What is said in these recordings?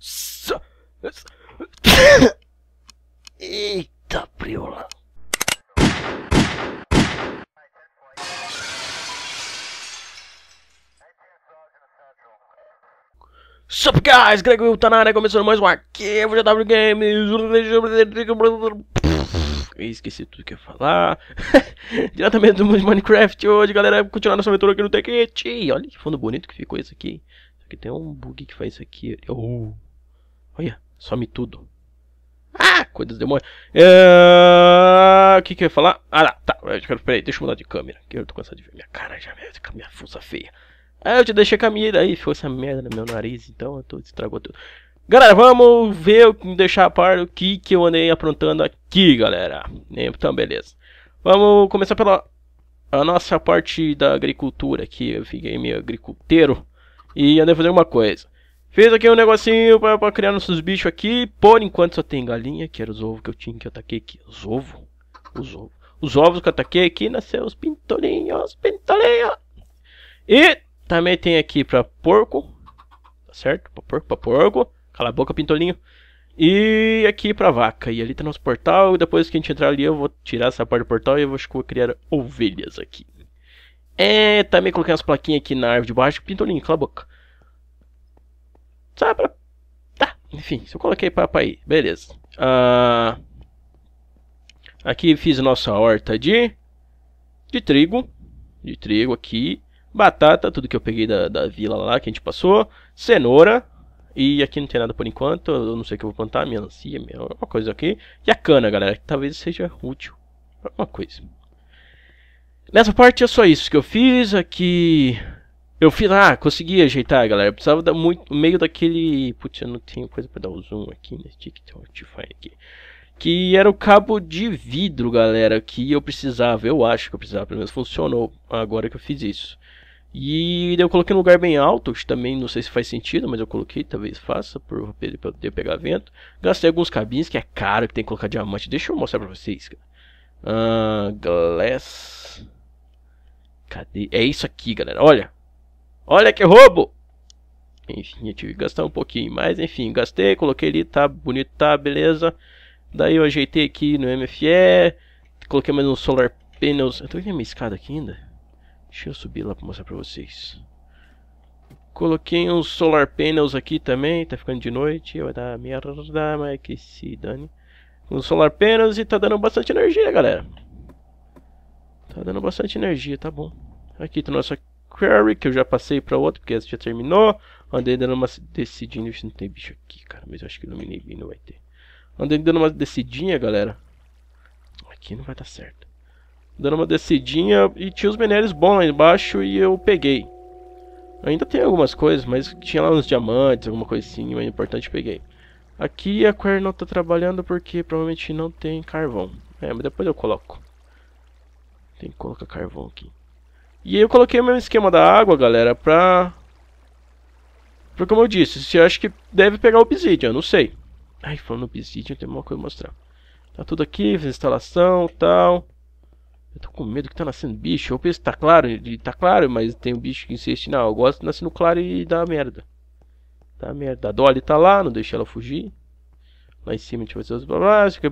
Eita, priola. Sup guys, Greg Will tá na área, começando mais um arquivo de W Games. Esqueci tudo que ia falar. Diretamente do mundo de Minecraft hoje, galera. Continuar nossa aventura aqui no Tekkit. Olha que fundo bonito que ficou isso aqui. Só que tem um bug que faz isso aqui. Oh. Olha, some tudo. Ah, coisas demônio. É... O que que eu ia falar? Ah, tá. Peraí, deixa eu mudar de câmera. Que eu tô cansado de ver minha cara já, fica minha fuça feia. Ah, eu te deixei com a minha daí, ficou essa merda no meu nariz, então eu tô, estragou tudo. Galera, vamos ver, deixar a par o que que eu andei aprontando aqui, galera. Então, beleza. Vamos começar pela a nossa parte da agricultura aqui. Eu fiquei meio agriculteiro e andei fazer uma coisa. Fez aqui um negocinho pra, pra criar nossos bichos aqui. Por enquanto só tem galinha, que era os ovos que eu tinha que eu ataquei aqui. Os ovos? Os ovos. Os ovos que eu ataquei aqui nasceu os pintolinhos pintolinhos. E também tem aqui pra porco. Tá certo? Pra porco, pra porco. Cala a boca, pintolinho. E aqui pra vaca. E ali tá nosso portal. Depois que a gente entrar ali, eu vou tirar essa parte do portal e eu vou, vou criar ovelhas aqui. É, também coloquei umas plaquinhas aqui na árvore de baixo. Pintolinho, cala a boca. Tá, tá. Enfim, se eu coloquei papo aí, beleza. Ah, aqui fiz nossa horta de, de trigo. De trigo aqui. Batata, tudo que eu peguei da, da vila lá que a gente passou. Cenoura. E aqui não tem nada por enquanto. Eu não sei o que eu vou plantar. Melancia, alguma coisa aqui. E a cana, galera, que talvez seja útil. Alguma coisa. Nessa parte é só isso que eu fiz. Aqui eu fiz, ah, consegui ajeitar, galera. Eu precisava dar muito, meio daquele. Putz, eu não tenho coisa para dar o um zoom aqui nesse Tictify aqui. Que era o cabo de vidro, galera, que eu precisava. Eu acho que eu precisava, pelo menos funcionou agora que eu fiz isso. E eu coloquei um lugar bem alto, também não sei se faz sentido, mas eu coloquei, talvez faça, para eu poder pegar vento. Gastei alguns cabinhos, que é caro, que tem que colocar diamante. Deixa eu mostrar para vocês, Uh, glass. Cadê? É isso aqui, galera. Olha, Olha que roubo! Enfim, eu tive que gastar um pouquinho. Mas enfim, gastei, coloquei ali, tá bonito, tá, beleza. Daí eu ajeitei aqui no MFE. Coloquei mais um Solar Panels. Eu tô vendo minha escada aqui ainda? Deixa eu subir lá pra mostrar pra vocês. Coloquei uns Solar Panels aqui também. Tá ficando de noite. Vai dar merda, mas que se dane. Uns Solar Panels e tá dando bastante energia, galera. Tá dando bastante energia, tá bom. Aqui tá nossa que eu já passei para outro, porque essa já terminou. Andei dando uma decidinha. Não tem bicho aqui, cara, mas eu acho que iluminei bem, não vai ter. Andei dando uma decidinha, galera. Aqui não vai dar certo. Dando uma decidinha e tinha os minérios bons lá embaixo e eu peguei. Ainda tem algumas coisas, mas tinha lá uns diamantes, alguma coisinha assim, mas é importante peguei. Aqui a Query não tá trabalhando porque provavelmente não tem carvão. É, mas depois eu coloco. Tem que colocar carvão aqui. E aí eu coloquei o mesmo esquema da água, galera, pra... Pra como eu disse, se acha acho que deve pegar obsidian, não sei. Ai, falando obsidian, tem uma coisa a mostrar. Tá tudo aqui, fiz instalação e tal. Eu tô com medo que tá nascendo bicho. Eu penso tá claro, tá claro, mas tem um bicho que insiste. Não, eu gosto de nascer no claro e dá merda. Dá merda. A Dolly tá lá, não deixa ela fugir. Lá em cima a gente vai fazer os blá blá, isso que é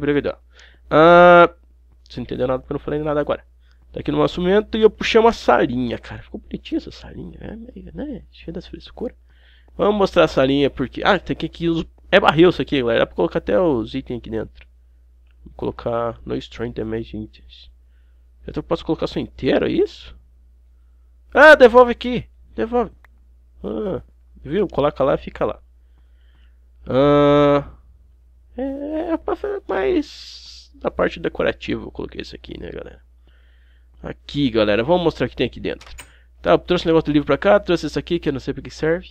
Ah, você não entendeu nada porque eu não falei nada agora. Daqui tá no nosso momento e eu puxei uma salinha, cara. Ficou bonitinha essa salinha, né? né? Cheia das frescuras. Vamos mostrar a salinha porque. Ah, tem que aqui. É barril isso aqui, galera. Dá pra colocar até os itens aqui dentro. Vou colocar no Strength Damage Itens. Então eu posso colocar só inteiro, é isso? Ah, devolve aqui. Devolve. Ah, viu? Coloca lá e fica lá. Ah, é, é mais da parte decorativa eu coloquei isso aqui, né, galera? Aqui, galera. Vamos mostrar o que tem aqui dentro. Tá, eu trouxe um negócio do livro pra cá. Trouxe isso aqui, que eu não sei pra que serve.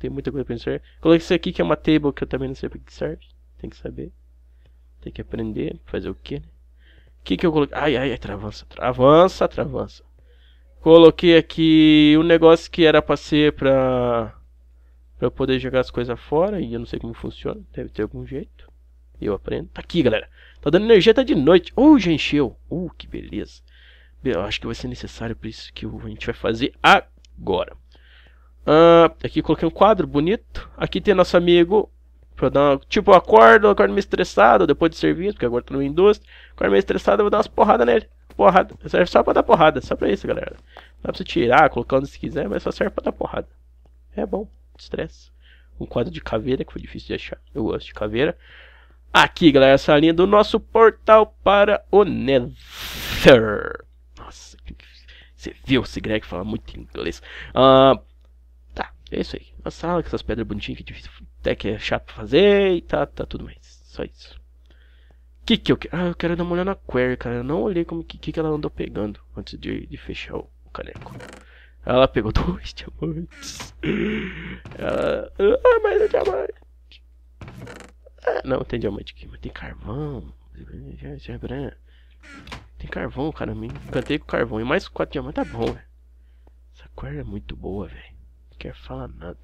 Tem muita coisa pra que serve. Coloquei isso aqui, que é uma table, que eu também não sei pra que serve. Tem que saber. Tem que aprender. Fazer o quê, né? O que que eu coloquei? Ai, ai, ai, travança. Travança, travança. Coloquei aqui um negócio que era pra ser pra... Pra eu poder jogar as coisas fora. E eu não sei como funciona. Deve ter algum jeito. Eu aprendo. Tá aqui, galera. Tá dando energia, tá de noite. Uh, já encheu. Uh, que beleza. Eu acho que vai ser necessário por isso que a gente vai fazer agora. Uh, aqui coloquei um quadro bonito. Aqui tem nosso amigo. Uma, tipo, eu acordo, eu acordo meio estressado depois de serviço, porque agora tô tá no indústria. Acordo meio estressado, eu vou dar umas porradas nele. Porrada. Serve só pra dar porrada, só pra isso, galera. Dá pra você tirar, colocar onde você quiser, mas só serve pra dar porrada. É bom, estresse. Um quadro de caveira que foi difícil de achar. Eu gosto de caveira. Aqui, galera, essa linha do nosso portal para o Nether. Você viu esse Greg fala muito inglês. Uh, tá, é isso aí. A sala com essas pedras bonitinhas que é difícil, até que é chato pra fazer e tá, tá tudo mais. Só isso. que que eu quero? Ah, eu quero dar uma olhada na query, cara. Eu não olhei como que, que, que ela andou pegando antes de, de fechar o, o caneco. Ela pegou dois diamantes. Ela... Ah, mas é diamante. Ah, não, tem diamante aqui, mas tem carvão. Tem carvão, cara. Me encantei com carvão. E mais quatro diamantes tá bom, velho. Essa coisa é muito boa, velho. Não quer falar nada.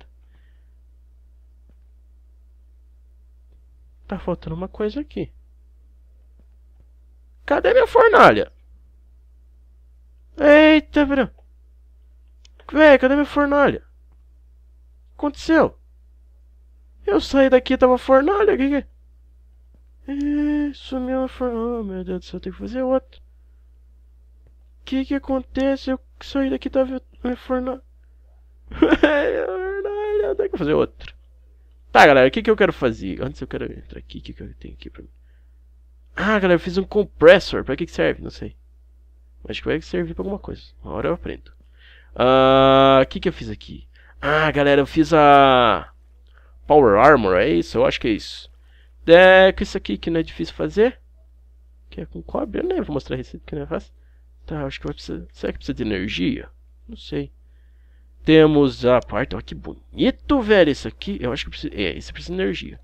Tá faltando uma coisa aqui. Cadê minha fornalha? Eita, velho. Véi, cadê minha fornalha? O que aconteceu? Eu saí daqui e tava fornalha. O que que é? Sumiu a fornalha. Meu Deus do céu, tem que fazer outro que que acontece? Eu saí daqui tava me forna. É eu tenho que fazer outro. Tá, galera, o que que eu quero fazer? Antes eu quero entrar aqui, o que que eu tenho aqui pra mim? Ah, galera, eu fiz um compressor. Pra que que serve? Não sei. Acho que vai servir pra alguma coisa. Uma hora eu aprendo. Ah, o que que eu fiz aqui? Ah, galera, eu fiz a... Power Armor, é isso? Eu acho que é isso. É com isso aqui que não é difícil fazer. Que é com cobre, né? vou mostrar a receita que não é fácil. Tá, acho que vai precisar. Será que precisa de energia? Não sei. Temos a parte. Olha que bonito, velho. Isso aqui. Eu acho que precisa. É, isso precisa de energia.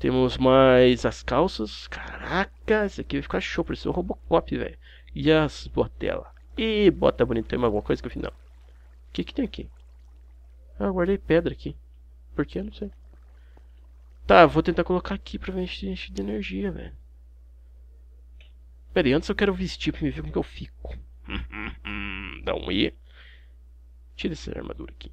Temos mais as calças. Caraca, isso aqui vai ficar show. Precisa o Robocop, velho. E as botelas. E bota bonito. Tem alguma coisa que eu fiz? Não. O que, que tem aqui? Ah, guardei pedra aqui. Por que? Não sei. Tá, vou tentar colocar aqui pra ver se enche de energia, velho. Peraí, antes eu quero vestir pra me ver como que eu fico. Dá um E. Tira essa armadura aqui.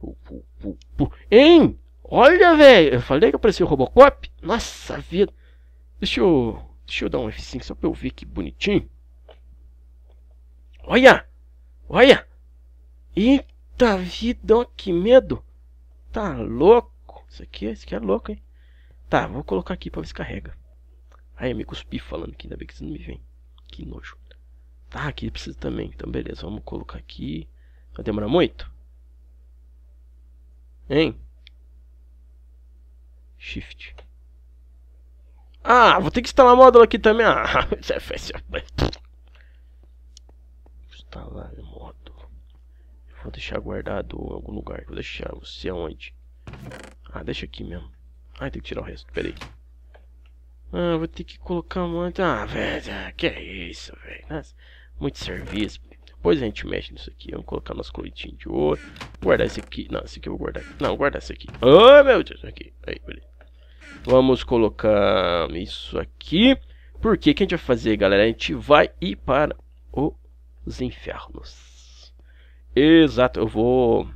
Pu, pu, pu, pu. Hein? Olha, velho! Eu falei que apareceu o Robocop? Nossa vida! Deixa eu. Deixa eu dar um F5 só pra eu ver que bonitinho. Olha! Olha! Eita vida, ó, que medo! Tá louco! Isso aqui, isso aqui é louco, hein? Tá, vou colocar aqui pra ver se carrega. Aí eu me cuspi falando aqui, ainda bem que vocês não me veem. Que nojo. Tá, ah, aqui precisa também. Então, beleza, vamos colocar aqui. Vai demorar muito? Hein? Shift. Ah, vou ter que instalar módulo aqui também. Ah, isso é festa. Instalar módulo. Vou deixar guardado em algum lugar. Vou deixar, você aonde. Ah, deixa aqui mesmo. Ah, tem que tirar o resto. Peraí. Ah, vou ter que colocar muito. Ah, velho, ah, que é isso, velho. Muito serviço. Depois a gente mexe nisso aqui. Vamos colocar nosso cloitinho de ouro. guardar esse aqui. Não, esse aqui eu vou guardar. Não, guardar esse aqui. Ah, oh, meu Deus, aqui. Aí, beleza. Vamos colocar isso aqui. Porque o que a gente vai fazer, galera? A gente vai ir para os infernos. Exato, eu vou... O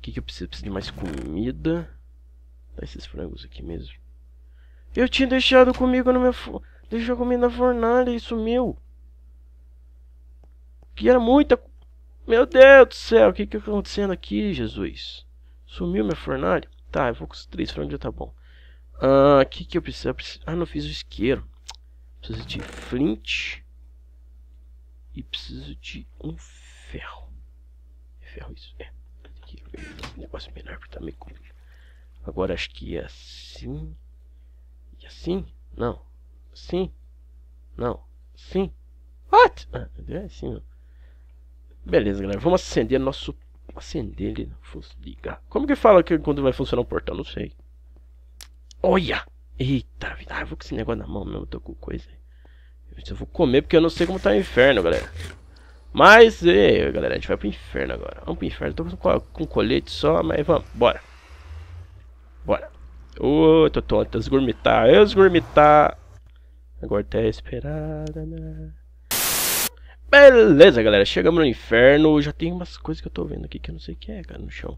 que, que eu preciso? Eu preciso de mais comida. Dá tá esses frangos aqui mesmo. Eu tinha deixado comigo no meu. Deixou comigo na fornalha e sumiu. Que era muita. Meu Deus do céu, o que que tá acontecendo aqui, Jesus? Sumiu minha fornalha? Tá, eu vou com os três franjas, tá bom. Ah, o que que eu preciso? eu preciso? Ah, não fiz o isqueiro. Preciso de flint. E preciso de um ferro. É ferro isso, é. Aqui, negócio melhor pra tá meio comigo. Agora acho que é assim. Sim? Não. Sim? Não. Sim? What? Ah, é assim, Beleza, galera. Vamos acender nosso... Acender ele. Ligar. Como que fala que quando vai funcionar o portal? Não sei. Olha! Eita vida. Ah, eu vou com esse negócio na mão mesmo. Eu tô com coisa aí. Eu vou comer porque eu não sei como tá o inferno, galera. Mas, e, galera, a gente vai pro inferno agora. Vamos pro inferno. tô com, com colete só, mas vamos, bora. Ô, oh, Tototas, tá gourmetar, eu gourmetar. Agora até tá esperada, né? Beleza, galera, chegamos no inferno. Já tem umas coisas que eu tô vendo aqui que eu não sei o que é, cara, no chão.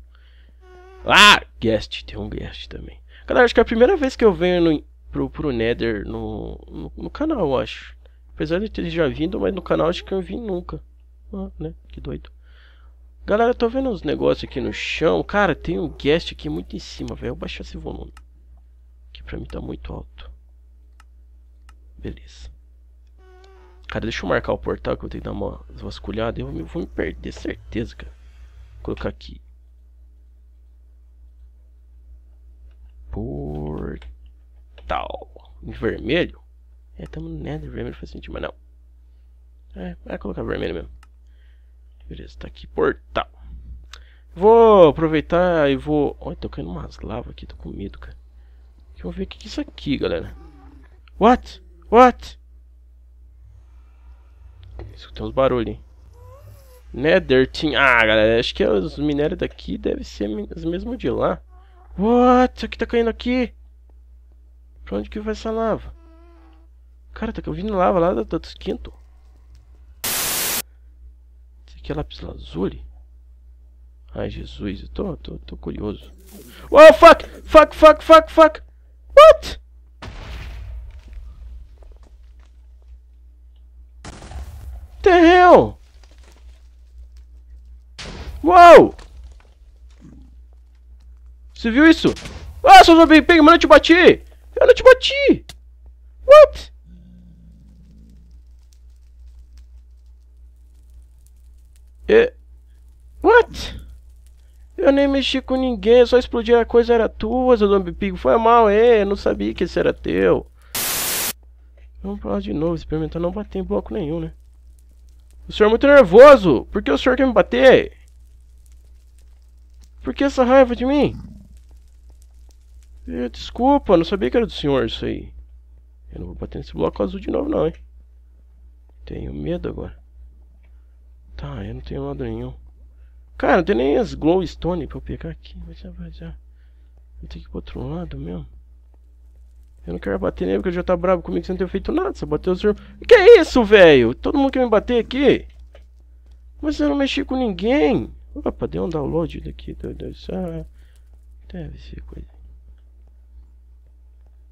Ah, guest, tem um guest também. Galera, acho que é a primeira vez que eu venho no, pro, pro Nether no, no, no canal, acho. Apesar de ter já vindo, mas no canal acho que eu vim nunca. Ah, né? Que doido. Galera, eu tô vendo uns negócios aqui no chão. Cara, tem um guest aqui muito em cima, velho. Eu baixar esse volume. Pra mim tá muito alto. Beleza. Cara, deixa eu marcar o portal que eu tenho que dar uma vasculhada. Eu vou me perder, certeza, cara. Vou colocar aqui. Portal. Em vermelho? É, tamo no de vermelho faz sentido, mas não. É, vai é colocar vermelho mesmo. Beleza, tá aqui, portal. Vou aproveitar e vou... Olha, tô caindo umas lavas aqui, tô com medo, cara. Deixa eu ver o que é isso aqui, galera. What? What? Escutei uns barulhos. Nether Team. Ah, galera, acho que os minérios daqui devem ser os mesmos de lá. What? o que tá caindo aqui. Pra onde que vai essa lava? Cara, tá vindo lava lá do, dos quinto. Isso aqui é lápis azul? Ai, Jesus, eu tô, tô, tô curioso. Oh, fuck! Fuck, fuck, fuck, fuck! What? The hell? Uau! Você viu isso? Ah, seu zumbi, pega, mas eu te bati! Eu não te bati! What? É... What? Eu nem mexi com ninguém, só explodi a coisa era tua, seu Zombie Foi mal, é, eu não sabia que esse era teu. Vamos pra lá de novo, experimentar não bater em bloco nenhum, né? O senhor é muito nervoso! Por que o senhor quer me bater? Por que essa raiva de mim? Eu, eh, desculpa, não sabia que era do senhor isso aí. Eu não vou bater nesse bloco azul de novo não, hein? Tenho medo agora. Tá, eu não tenho lado nenhum. Cara, não tem nem as glowstone pra eu pegar aqui. Vai já, vai já. Vou ter que ir pro outro lado mesmo. Eu não quero bater nele porque ele já tá bravo comigo você não tem feito nada. Você bateu o seu... Que é isso, velho? Todo mundo quer me bater aqui? Mas eu não mexi com ninguém. Opa, deu um download daqui. Ah, deve ser coisa.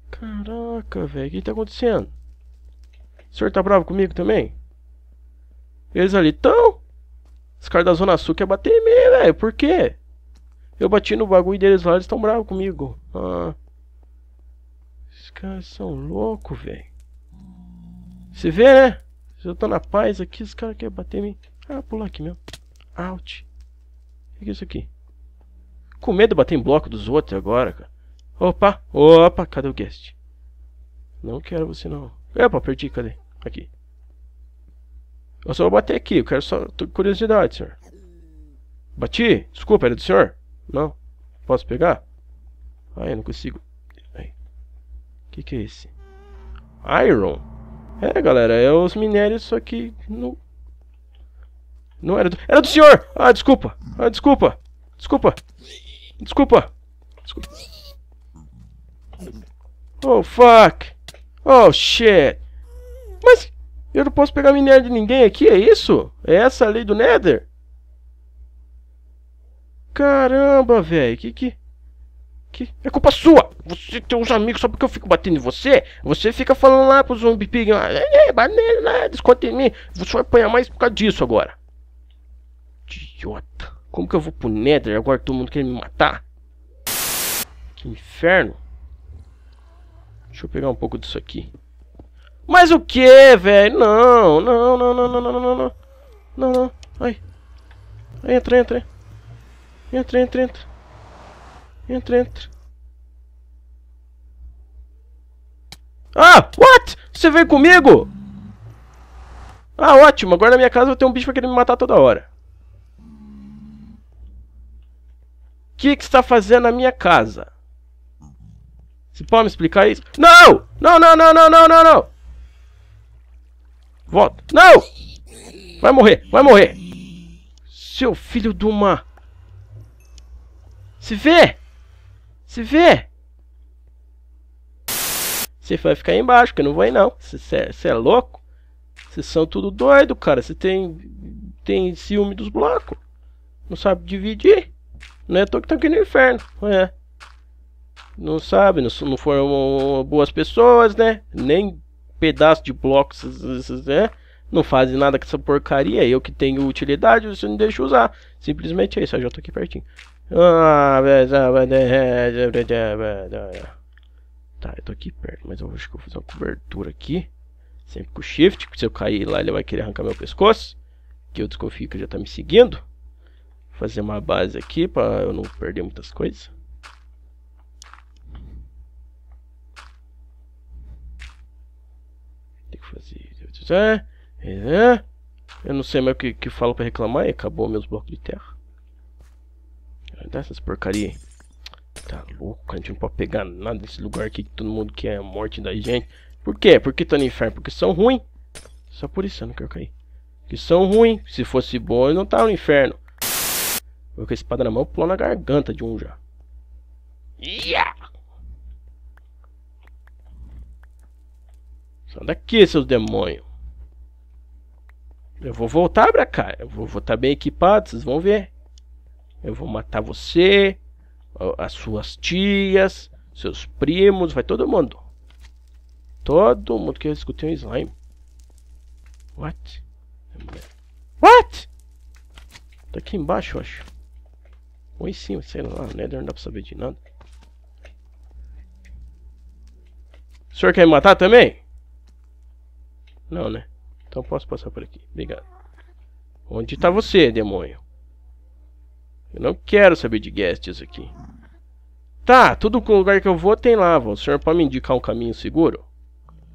Caraca, velho. O que tá acontecendo? O senhor tá bravo comigo também? Eles ali estão? Os caras da Zona Sul querem bater em mim, velho. Por quê? Eu bati no bagulho deles lá, eles estão bravos comigo. Ah. Esses caras são loucos, velho. Você vê, né? Eu tô na paz aqui, os caras querem bater em mim. Ah, pular aqui mesmo. Out. O que é isso aqui? Com medo de bater em bloco dos outros agora, cara. Opa, opa, cadê o guest? Não quero você não. Epa, é, perdi, cadê? Aqui. Eu só vou bater aqui, eu quero só. Tô curiosidade, senhor. Bati? Desculpa, era do senhor? Não. Posso pegar? Ai, eu não consigo. O que, que é esse? Iron? É, galera, é os minérios, só que. Não, não era do. Era do senhor! Ah, desculpa! Ah, desculpa! Desculpa! Desculpa! Desculpa! Oh, fuck! Oh, shit! Mas. Eu não posso pegar minério de ninguém aqui, é isso? É essa a lei do Nether? Caramba, velho, que que... Que... É culpa sua! Você tem uns amigos só porque eu fico batendo em você? Você fica falando lá pro zumbi pig, ah, é, é bate nele, né? desconta em mim. Você vai apanhar mais por causa disso agora. Idiota. Como que eu vou pro Nether agora todo mundo quer me matar? Que inferno. Deixa eu pegar um pouco disso aqui. Mas o que, velho? Não, não, não, não, não, não, não, não. Não, não. Ai. Entra, entra. Entra, entra, entra. Entra, entra. Ah, what? Você veio comigo? Ah, ótimo. Agora na minha casa eu ter um bicho pra querer me matar toda hora. O que, que você tá fazendo na minha casa? Você pode me explicar isso? Não! Não, não, não, não, não, não, não! Volta. Não! Vai morrer, vai morrer. Seu filho de uma... Se vê! Se vê! Você vai ficar aí embaixo, que eu não vou aí não. Você é louco? Vocês são tudo doido, cara. Você tem, tem ciúme dos blocos. Não sabe dividir. Não é tô que tá aqui no inferno. É. Não sabe, não, não foram boas pessoas, né? Nem pedaço de blocos, né? Não fazem nada com essa porcaria. Eu que tenho utilidade, você não deixa usar. Simplesmente é isso. Eu já tô aqui pertinho. Tá, eu tô aqui perto, mas eu acho que eu vou fazer uma cobertura aqui. Sempre com shift, se eu cair lá ele vai querer arrancar meu pescoço. Que eu desconfio que ele já tá me seguindo. Vou fazer uma base aqui para eu não perder muitas coisas. fazer. É, é. Eu não sei mais o que, que falo pra reclamar. E acabou meus blocos de terra. Dá essas porcaria Tá louco, a gente não pode pegar nada desse lugar aqui que todo mundo quer a morte da gente. Por quê? Porque tá no inferno? Porque são ruins. Só por isso eu não quero cair. Que são ruins. Se fosse bom, eu não tava no inferno. Vou com a espada na mão, pulou na garganta de um já. Yeah! Sai daqui, seus demônios. Eu vou voltar pra cá. Eu vou voltar tá bem equipado, vocês vão ver. Eu vou matar você, as suas tias, seus primos, vai todo mundo. Todo mundo que eu escutei um slime. What? What? Tá aqui embaixo, eu acho. Ou em cima, sei lá, Nether né? Não dá pra saber de nada. O senhor quer me matar também? Não, né? Então posso passar por aqui. Obrigado. Onde está você, demônio? Eu não quero saber de guests aqui. Tá, todo lugar que eu vou tem lava. O senhor pode me indicar um caminho seguro?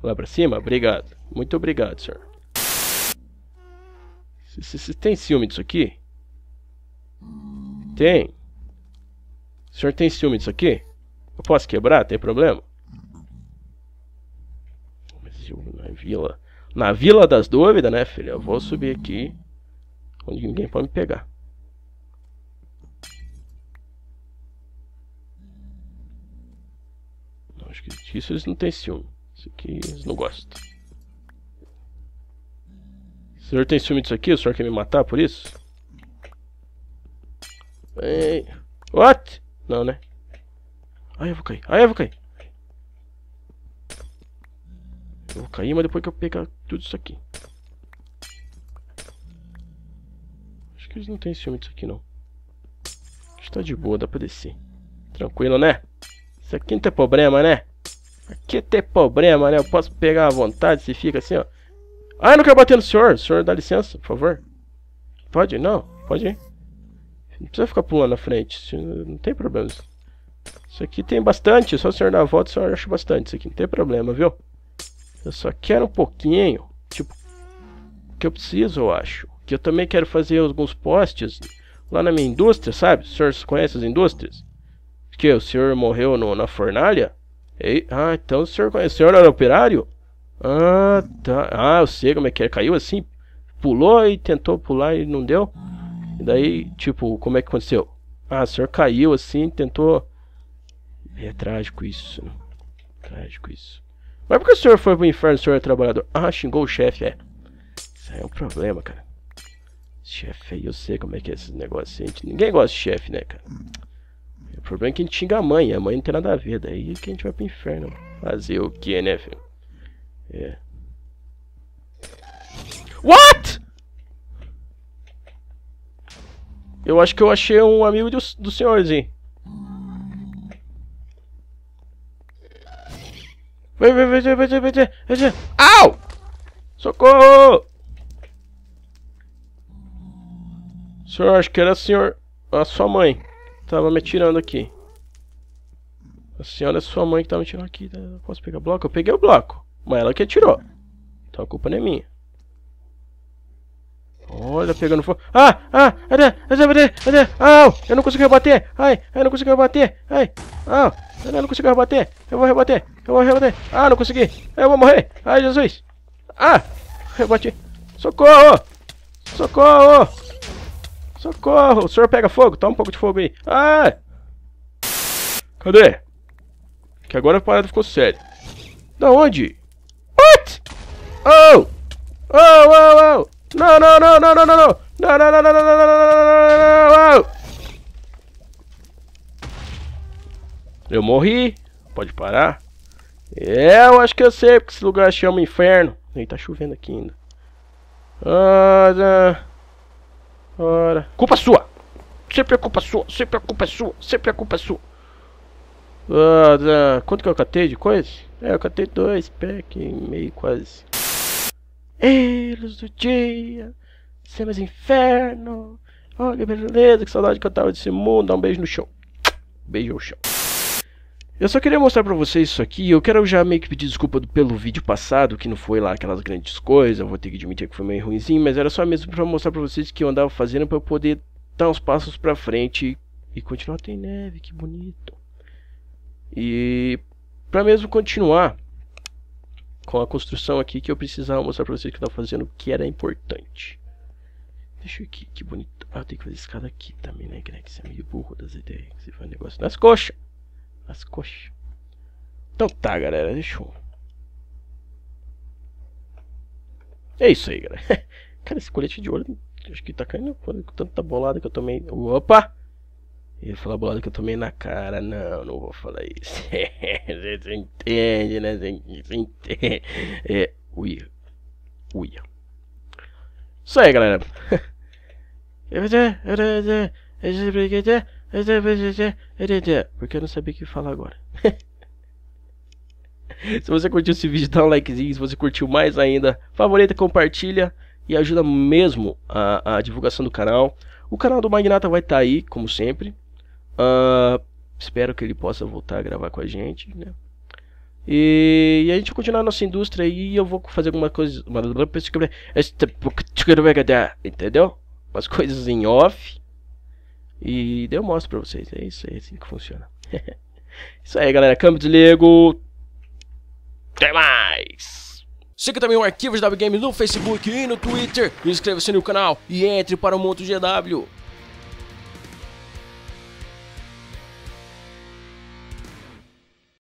Lá pra cima? Obrigado. Muito obrigado, senhor. Você tem ciúme disso aqui? Tem. O senhor tem ciúme disso aqui? Eu posso quebrar? Tem problema? Mas eu na vila na Vila das Dúvidas, né, filho? Eu vou subir aqui. Onde ninguém pode me pegar. Não, acho que isso eles não têm ciúme. Isso aqui eles não gostam. O senhor tem ciúme disso aqui? O senhor quer me matar por isso? Ei. What? Não, né? Ai, eu vou cair. Ai, eu vou cair. Eu vou cair, mas depois que eu pegar tudo isso aqui. Acho que eles não têm ciúme disso aqui, não. Acho que tá de boa, dá pra descer. Tranquilo, né? Isso aqui não tem problema, né? Aqui tem problema, né? Eu posso pegar à vontade se fica assim, ó. Ah, eu não quero bater no senhor. O senhor dá licença, por favor. Pode? Não, pode ir. Não precisa ficar pulando na frente. Não tem problema. Isso aqui tem bastante. Só o senhor dar a volta, o senhor acha bastante. Isso aqui não tem problema, viu? Eu só quero um pouquinho, tipo, que eu preciso, eu acho. Que eu também quero fazer alguns posts lá na minha indústria, sabe? O senhor conhece as indústrias? Que o senhor morreu no, na fornalha? Ei, ah, então o senhor conhece. O senhor era operário? Ah, tá. Ah, eu sei como é que é. Caiu assim, pulou e tentou pular e não deu. E daí, tipo, como é que aconteceu? Ah, o senhor caiu assim, tentou. É trágico isso. Né? Trágico isso. Mas por que o senhor foi pro inferno, o senhor é trabalhador? Ah, xingou o chefe, é. Isso aí é um problema, cara. Chefe aí, eu sei como é que é esses negócio. Gente, ninguém gosta de chefe, né, cara? O problema é que a gente xinga a mãe, a mãe não tem nada a ver. Daí que a gente vai pro inferno. Fazer o que, né, filho? É. What? Eu acho que eu achei um amigo do, do senhorzinho. Vai, vai, vai, vai, vai, vai, vai, Au! Socorro! Senhor, acho que era o senhor... A sua mãe. Tava me atirando aqui. A senhora é sua mãe que tava tá me atirando aqui. Né? Posso pegar bloco? Eu peguei o bloco. Mas ela que atirou. Então a culpa não é minha. Olha, pegando fogo. Ah, ah, cadê? Cadê? Cadê? Ah, eu não consigo rebater. Ai, eu não consigo rebater. Ai, ah, eu não consigo rebater. Eu vou rebater, eu vou rebater. Ah, não consegui. Eu vou morrer. Ai, Jesus. Ah, rebati. Socorro, socorro, socorro. O senhor pega fogo, toma um pouco de fogo aí. Ah. cadê? Que agora a parada ficou séria. Da onde? What? Oh! Oh, oh, oh! Não, não, não, não, não, não, não. Não, não, não, não, não, não, não, não, não. Eu morri. Pode parar. É, eu acho que eu sei, porque esse lugar chama inferno. Ei, tá chovendo aqui ainda. Ora. Ora. Culpa sua! Sempre a culpa sua, sempre a culpa sua, sempre a culpa sua. Ora. Quanto que eu catei de coisa? É, eu catei dois, pack, meio quase. Ei, luz do dia, sem mais inferno. Olha, beleza, que saudade que eu tava desse mundo. Dá um beijo no chão. Beijo no chão. Eu só queria mostrar pra vocês isso aqui. Eu quero já meio que pedir desculpa pelo vídeo passado, que não foi lá aquelas grandes coisas. Eu vou ter que admitir que foi meio ruimzinho, mas era só mesmo pra mostrar pra vocês que eu andava fazendo pra eu poder dar uns passos pra frente e continuar. Tem neve, que bonito. E pra mesmo continuar, com a construção aqui que eu precisava mostrar pra vocês que eu fazendo, que era importante. Deixa eu aqui, que bonito. Ah, tem que fazer escada aqui também, né, Greg? Você é meio burro das ideias você faz negócio nas coxas. Nas coxas. Então tá, galera, deixa eu... É isso aí, galera. Cara, esse colete de ouro, acho que tá caindo, tanto tá bolado que eu tomei. Opa! Ele falou a bolada que eu tomei na cara. Não, não vou falar isso. Você entende, né? Você entende. É, ui. Ui. Isso aí, galera. Porque eu não sabia o que falar agora. se você curtiu esse vídeo, dá um likezinho. Se você curtiu mais ainda, favorita, compartilha e ajuda mesmo a, a divulgação do canal. O canal do Magnata vai estar tá aí, como sempre. Uh, espero que ele possa voltar a gravar com a gente, né? E, e a gente continuar a nossa indústria e eu vou fazer alguma coisa. Entendeu? Umas coisas em off. E eu mostro pra vocês. É isso aí, é assim que funciona. isso aí, galera. Câmbio Lego. Até mais! Siga também o de W Games no Facebook e no Twitter. Inscreva-se no canal e entre para o Monto GW.